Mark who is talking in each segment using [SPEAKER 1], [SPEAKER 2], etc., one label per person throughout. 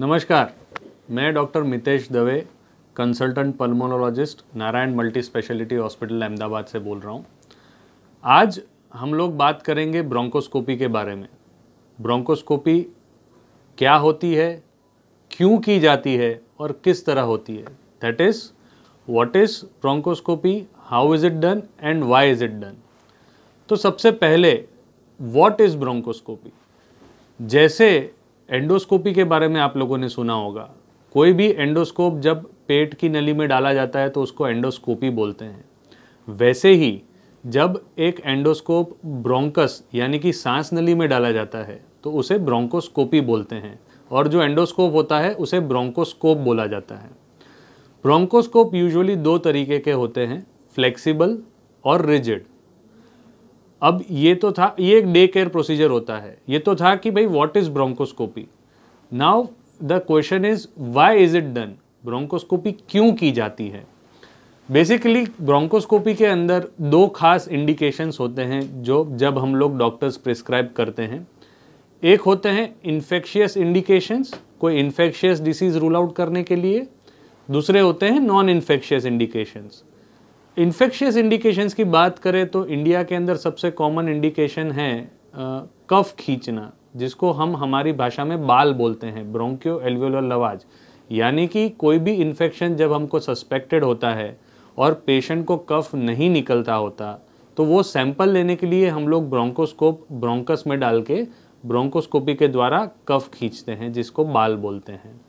[SPEAKER 1] नमस्कार मैं doctor Mitesh Dave consultant pulmonologist Narayana multi speciality hospital Ahmedabad से बोल रहा हूँ आज हम लोग बात करेंगे ब्रोंकोस्कोपी के बारे में ब्रोंकोस्कोपी क्या होती है क्यों की जाती है और किस तरह होती है that is what is bronchoscopy how is it done and why is it done तो सबसे पहले वॉट इज़ ब्रोंकोस्कोपी जैसे एंडोस्कोपी के बारे में आप लोगों ने सुना होगा कोई भी एंडोस्कोप जब पेट की नली में डाला जाता है तो उसको एंडोस्कोपी बोलते हैं वैसे ही जब एक एंडोस्कोप ब्रोंकस यानी कि सांस नली में डाला जाता है तो उसे ब्रोंकोस्कोपी बोलते हैं और जो एंडोस्कोप होता है उसे ब्रोंकोस्कोप बोला जाता है ब्रोंकोस्कोप यूजुअली दो तरीके के होते हैं फ्लेक्सिबल और रिजिड अब ये तो था ये एक डे केयर प्रोसीजर होता है ये तो था कि भाई what is bronchoscopy now the question is why is it done bronchoscopy क्यों की जाती है बेसिकली ब्रोंकोस्कोपी के अंदर दो खास इंडिकेशंस होते हैं जो जब हम लोग डॉक्टर्स प्रिस्क्राइब करते हैं एक होते हैं इन्फेक्शियस इंडिकेशंस कोई इन्फेक्शियस डिसीज़ रूल आउट करने के लिए दूसरे होते हैं non infectious indications infectious indications की बात करें तो इंडिया के अंदर सबसे कॉमन इंडिकेशन है कफ खींचना जिसको हम हमारी भाषा में बाल बोलते हैं ब्रोंक्यो एल्वेलर लवाज यानी कि कोई भी इन्फेक्शन जब हमको सस्पेक्टेड होता है और पेशेंट को कफ नहीं निकलता होता तो वो सैंपल लेने के लिए हम लोग ब्रोंकोस्कोप ब्रोंकस में डाल के ब्रोंकोस्कोपी के द्वारा कफ खींचते हैं जिसको बाल बोलते हैं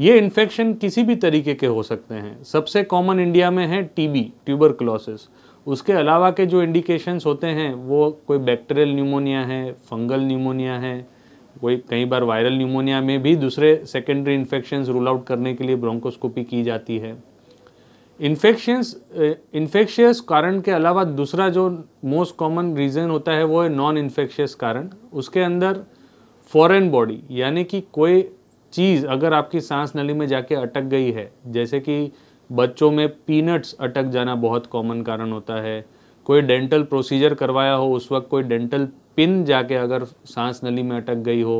[SPEAKER 1] ये इन्फेक्शन किसी भी तरीके के हो सकते हैं सबसे कॉमन इंडिया में है टीबी ट्यूबरकुलोसिस उसके अलावा के जो इंडिकेशंस होते हैं वो कोई बैक्टीरियल न्यूमोनिया है फंगल न्यूमोनिया है कोई कई बार वायरल न्यूमोनिया में भी दूसरे सेकेंडरी इन्फेक्शंस रूल आउट करने के लिए ब्रोंकोस्कोपी की जाती है इन्फेक्शंस इन्फेक्शियस eh, कारण के अलावा दूसरा जो मोस्ट कॉमन रीज़न होता है वो है नॉन इन्फेक्शियस कारण उसके अंदर फॉरेन बॉडी यानी कि कोई चीज़ अगर आपकी सांस नली में जाके अटक गई है जैसे कि बच्चों में पीनट्स अटक जाना बहुत कॉमन कारण होता है कोई डेंटल प्रोसीजर करवाया हो उस वक्त कोई डेंटल पिन जाके अगर सांस नली में अटक गई हो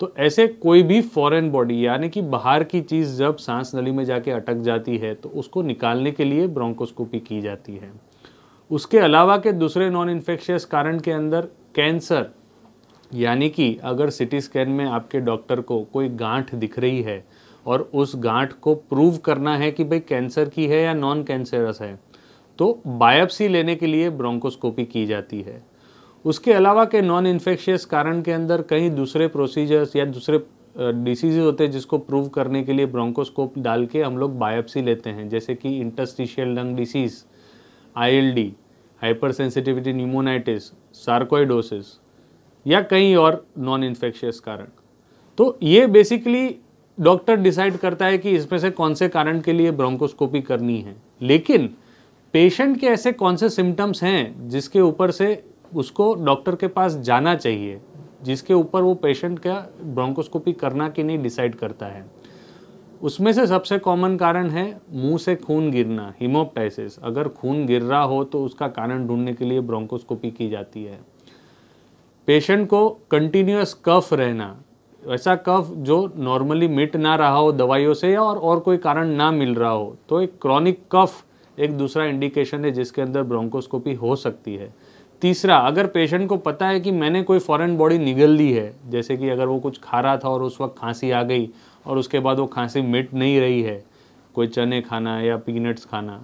[SPEAKER 1] तो ऐसे कोई भी फॉरेन बॉडी यानी कि बाहर की चीज़ जब सांस नली में जाके अटक जाती है तो उसको निकालने के लिए ब्रोंकोस्कोपी की जाती है उसके अलावा के दूसरे नॉन इन्फेक्शियस कारण के अंदर कैंसर यानी कि अगर सिटी स्कैन में आपके डॉक्टर को कोई गांठ दिख रही है और उस गांठ को प्रूव करना है कि भाई कैंसर की है या नॉन कैंसरस है तो बायोप्सी लेने के लिए ब्रोंकोस्कोपी की जाती है उसके अलावा के नॉन इन्फेक्शियस कारण के अंदर कहीं दूसरे प्रोसीजर्स या दूसरे डिसीज़ होते हैं जिसको प्रूव करने के लिए ब्रोंकोस्कोप डाल के हम लोग बायोप्सी लेते हैं जैसे कि interstitial lung disease hypersensitivity pneumonitis sarcoidosis या कहीं और नॉन इन्फेक्शियस कारण तो ये बेसिकली डॉक्टर डिसाइड करता है कि इसमें से कौन से कारण के लिए ब्रोंकोस्कोपी करनी है लेकिन पेशेंट के ऐसे कौन से सिम्टम्स हैं जिसके ऊपर से उसको डॉक्टर के पास जाना चाहिए जिसके ऊपर वो पेशेंट का ब्रोंकोस्कोपी करना कि नहीं डिसाइड करता है उसमें से सबसे कॉमन कारण है मुंह से खून गिरना हीमोप्टाइसिस अगर खून गिर रहा हो तो उसका कारण ढूंढने के लिए ब्रोंकोस्कोपी की जाती है पेशेंट को कंटिन्यूस कफ रहना ऐसा कफ जो नॉर्मली मिट ना रहा हो दवाइयों से या और, और कोई कारण ना मिल रहा हो तो एक क्रॉनिक कफ एक दूसरा इंडिकेशन है जिसके अंदर ब्रोंकोस्कोपी हो सकती है तीसरा अगर पेशेंट को पता है कि मैंने कोई फॉरेन बॉडी निगल ली है जैसे कि अगर वो कुछ खा रहा था और उस वक्त खांसी आ गई और उसके बाद वो खांसी मिट नहीं रही है कोई चने खाना या पीनट्स खाना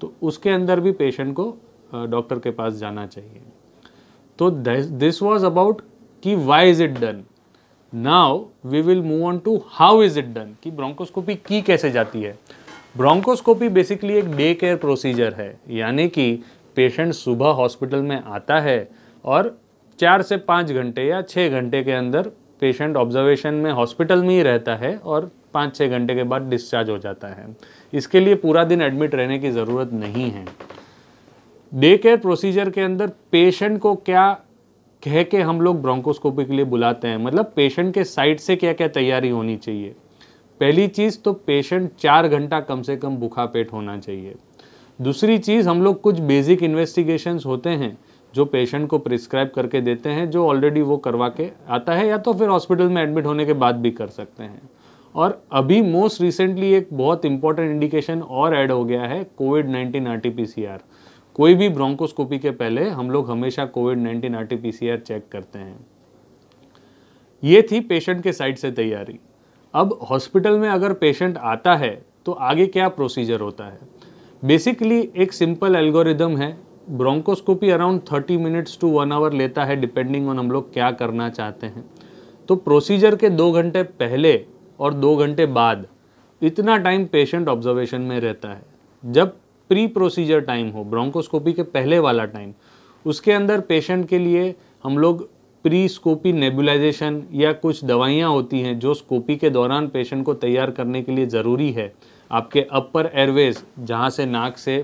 [SPEAKER 1] तो उसके अंदर भी पेशेंट को डॉक्टर के पास जाना चाहिए तो दिस वॉज अबाउट कि why is it done now we will move on to how is it done कि ब्रोंकोस्कोपी की कैसे जाती है ब्रोंकोस्कोपी बेसिकली एक डे केयर प्रोसीजर है यानी कि पेशेंट सुबह हॉस्पिटल में आता है और चार से पाँच घंटे या छः घंटे के अंदर पेशेंट ऑब्जर्वेशन में हॉस्पिटल में ही रहता है और पाँच छः घंटे के बाद डिस्चार्ज हो जाता है इसके लिए पूरा दिन एडमिट रहने की ज़रूरत नहीं है डे केयर प्रोसीजर के अंदर पेशेंट को क्या कह के हम लोग ब्रोंकोस्कोपी के लिए बुलाते हैं मतलब पेशेंट के साइड से क्या क्या तैयारी होनी चाहिए पहली चीज़ तो पेशेंट चार घंटा कम से कम भूखा पेट होना चाहिए दूसरी चीज़ हम लोग कुछ बेसिक इन्वेस्टिगेशंस होते हैं जो पेशेंट को प्रिस्क्राइब करके देते हैं जो ऑलरेडी वो करवा के आता है या तो फिर हॉस्पिटल में एडमिट होने के बाद भी कर सकते हैं और अभी मोस्ट रिसेंटली एक बहुत इंपॉर्टेंट इंडिकेशन और ऐड हो गया है कोविड नाइन्टीन आर कोई भी ब्रोंकोस्कोपी के पहले हम लोग हमेशा कोविड नाइन्टीन आर चेक करते हैं ये थी पेशेंट के साइड से तैयारी अब हॉस्पिटल में अगर पेशेंट आता है तो आगे क्या प्रोसीजर होता है बेसिकली एक सिंपल एल्गोरिदम है bronchoscopy around 30 minutes to one hour लेता है डिपेंडिंग ऑन हम लोग क्या करना चाहते हैं तो प्रोसीजर के दो घंटे पहले और दो घंटे बाद इतना टाइम पेशेंट ऑब्जर्वेशन में रहता है जब प्री प्रोसीजर टाइम हो ब्रोंकोस्कोपी के पहले वाला टाइम उसके अंदर पेशेंट के लिए हम लोग प्री स्कोपी नेबुलाइजेशन या कुछ दवाइयाँ होती हैं जो स्कोपी के दौरान पेशेंट को तैयार करने के लिए ज़रूरी है आपके अपर एयरवेज जहाँ से नाक से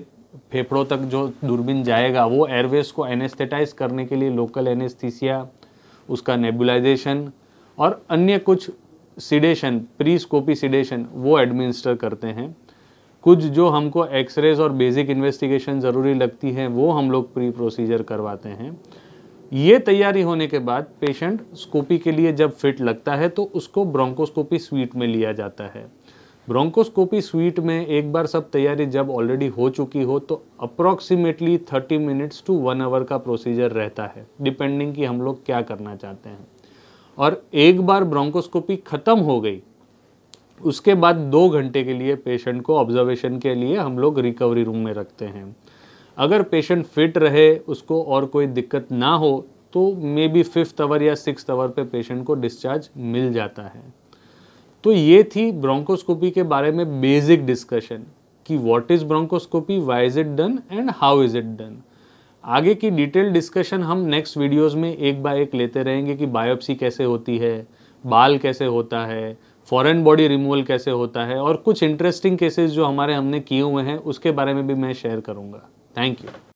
[SPEAKER 1] फेफड़ों तक जो दूरबीन जाएगा वो एयरवेज को एनेस्थेटाइज करने के लिए लोकल एनेस्थीसिया उसका नेबुलाइजेशन और अन्य कुछ सीडेशन प्री स्कोपी सीडेशन वो एडमिनिस्टर करते हैं कुछ जो हमको एक्सरेज और बेसिक इन्वेस्टिगेशन ज़रूरी लगती है वो हम लोग प्री प्रोसीजर करवाते हैं ये तैयारी होने के बाद पेशेंट स्कोपी के लिए जब फिट लगता है तो उसको ब्रोंकोस्कोपी स्वीट में लिया जाता है ब्रोंकोस्कोपी स्वीट में एक बार सब तैयारी जब ऑलरेडी हो चुकी हो तो approximately 30 minutes to one hour का प्रोसीजर रहता है डिपेंडिंग कि हम लोग क्या करना चाहते हैं और एक बार ब्रोंकोस्कोपी ख़त्म हो गई उसके बाद दो घंटे के लिए पेशेंट को ऑब्जर्वेशन के लिए हम लोग रिकवरी रूम में रखते हैं अगर पेशेंट फिट रहे उसको और कोई दिक्कत ना हो तो मे बी फिफ्थ आवर या सिक्स आवर पे पेशेंट को डिस्चार्ज मिल जाता है तो ये थी ब्रोंकोस्कोपी के बारे में बेसिक डिस्कशन कि what is bronchoscopy why is it done and how is it done आगे की डिटेल डिस्कशन हम नेक्स्ट वीडियोस में एक बाय एक लेते रहेंगे कि बायोप्सी कैसे होती है बाल कैसे होता है फॉरेन बॉडी रिमूवल कैसे होता है और कुछ इंटरेस्टिंग केसेस जो हमारे हमने किए हुए हैं उसके बारे में भी मैं शेयर करूँगा थैंक यू